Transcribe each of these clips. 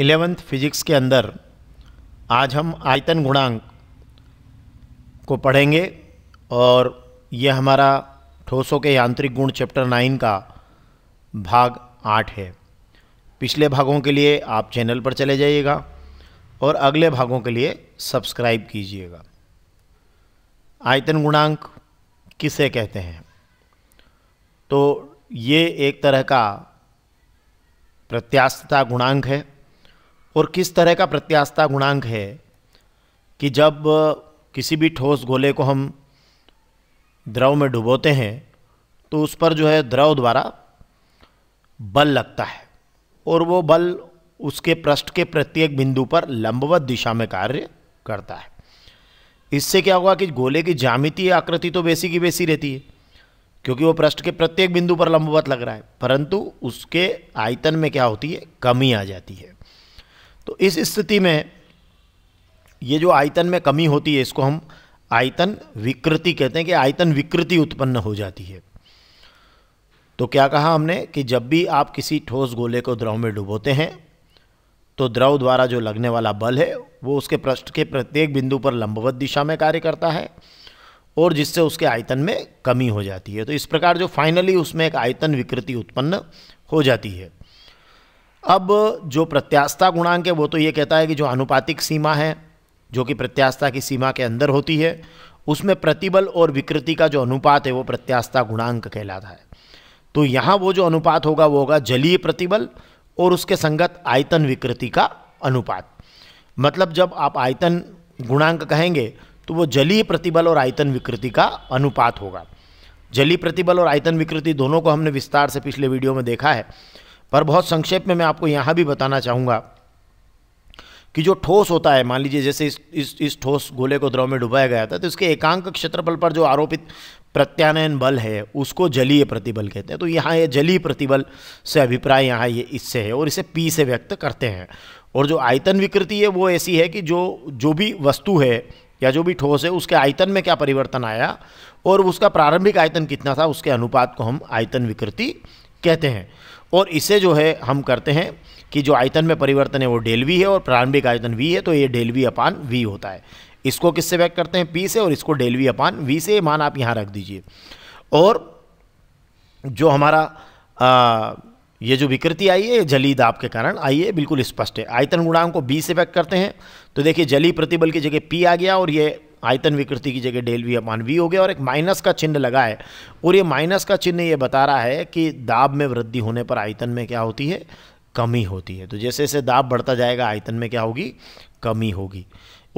eleventh physics के अंदर आज हम आयतन गुणांक को पढ़ेंगे और यह हमारा ठोसों के यांत्रिक गुण चैप्टर नाइन का भाग आठ है पिछले भागों के लिए आप चैनल पर चले जाइएगा और अगले भागों के लिए सब्सक्राइब कीजिएगा आयतन गुणांक किसे कहते हैं तो ये एक तरह का प्रत्यास्थता गुणांक है और किस तरह का प्रत्यास्था गुणांक है कि जब किसी भी ठोस गोले को हम द्रव में डुबोते हैं तो उस पर जो है द्रव द्वारा बल लगता है और वो बल उसके पृष्ठ के प्रत्येक बिंदु पर लंबवत दिशा में कार्य करता है इससे क्या हुआ कि गोले की जामितीय आकृति तो वैसी की वैसी रहती है क्योंकि वो पृष्ठ के प्रत्येक बिंदु पर लंबवत लग रहा है परंतु उसके आयतन में क्या होती है कमी आ जाती है तो इस स्थिति में ये जो आयतन में कमी होती है इसको हम आयतन विकृति कहते हैं कि आयतन विकृति उत्पन्न हो जाती है तो क्या कहा हमने कि जब भी आप किसी ठोस गोले को द्रव में डुबोते हैं तो द्रव द्वारा जो लगने वाला बल है वो उसके पृष्ठ के प्रत्येक बिंदु पर लंबवत दिशा में कार्य करता है और जिससे उसके आयतन में कमी हो जाती है तो इस प्रकार जो फाइनली उसमें एक आयतन विकृति उत्पन्न हो जाती है अब जो प्रत्यास्था गुणांक है वो तो ये कहता है कि जो अनुपातिक सीमा है जो कि प्रत्यास्था की सीमा के अंदर होती है उसमें प्रतिबल और विकृति का जो अनुपात है वो प्रत्यास्था गुणांक कहलाता है तो यहाँ वो जो अनुपात होगा वो होगा जलीय प्रतिबल और उसके संगत आयतन विकृति का अनुपात मतलब जब आप आयतन गुणांक कहेंगे तो वो जलीय प्रतिबल और आयतन विकृति का अनुपात होगा जलीय प्रतिबल और आयतन विकृति दोनों को हमने विस्तार से पिछले वीडियो में देखा है पर बहुत संक्षेप में मैं आपको यहाँ भी बताना चाहूँगा कि जो ठोस होता है मान लीजिए जैसे इस इस इस ठोस गोले को द्रव में डुबाया गया था तो इसके एकांक क्षेत्रफल पर जो आरोपित प्रत्यानयन बल है उसको जलीय प्रतिबल कहते हैं तो यहाँ ये जलीय प्रतिबल से अभिप्राय यहाँ ये इससे है और इसे पी से व्यक्त करते हैं और जो आयतन विकृति है वो ऐसी है कि जो जो भी वस्तु है या जो भी ठोस है उसके आयतन में क्या परिवर्तन आया और उसका प्रारंभिक आयतन कितना था उसके अनुपात को हम आयतन विकृति कहते हैं और इसे जो है हम करते हैं कि जो आयतन में परिवर्तन है वो डेल वी है और प्रारंभिक आयतन वी है तो ये डेल वी अपान वी होता है इसको किससे व्यक्त करते हैं पी से और इसको डेल वी अपान वी से मान आप यहाँ रख दीजिए और जो हमारा आ, ये जो विकृति आई है जली दाब के कारण आई है बिल्कुल स्पष्ट है आयतन गुणांक को बी से व्यक्त करते हैं तो देखिए जली प्रतिबल की जगह पी आ गया और ये आयतन विकृति की जगह डेल वी अपान वी हो गया और एक माइनस का चिन्ह लगा है और ये माइनस का चिन्ह ये बता रहा है कि दाब में वृद्धि होने पर आयतन में क्या होती है कमी होती है तो जैसे जैसे दाब बढ़ता जाएगा आयतन में क्या होगी कमी होगी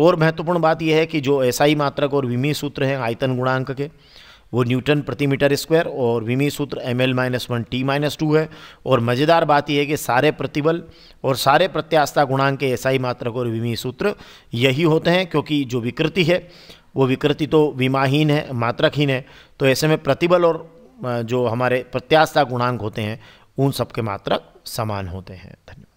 और महत्वपूर्ण बात यह है कि जो ऐसा ही मात्रक और विमी सूत्र हैं आयतन गुणांक के वो न्यूटन प्रति मीटर स्क्वायर और विमी सूत्र M L minus one T minus two है और मज़ेदार बात यह है कि सारे प्रतिबल और सारे प्रत्यास्था गुणांक के ही मात्रक और विमी सूत्र यही होते हैं क्योंकि जो विकृति है वो विकृति तो विमाहीन है मात्रकहीन है तो ऐसे में प्रतिबल और जो हमारे प्रत्यास्था गुणांक होते हैं उन सबके मात्रक समान होते हैं धन्यवाद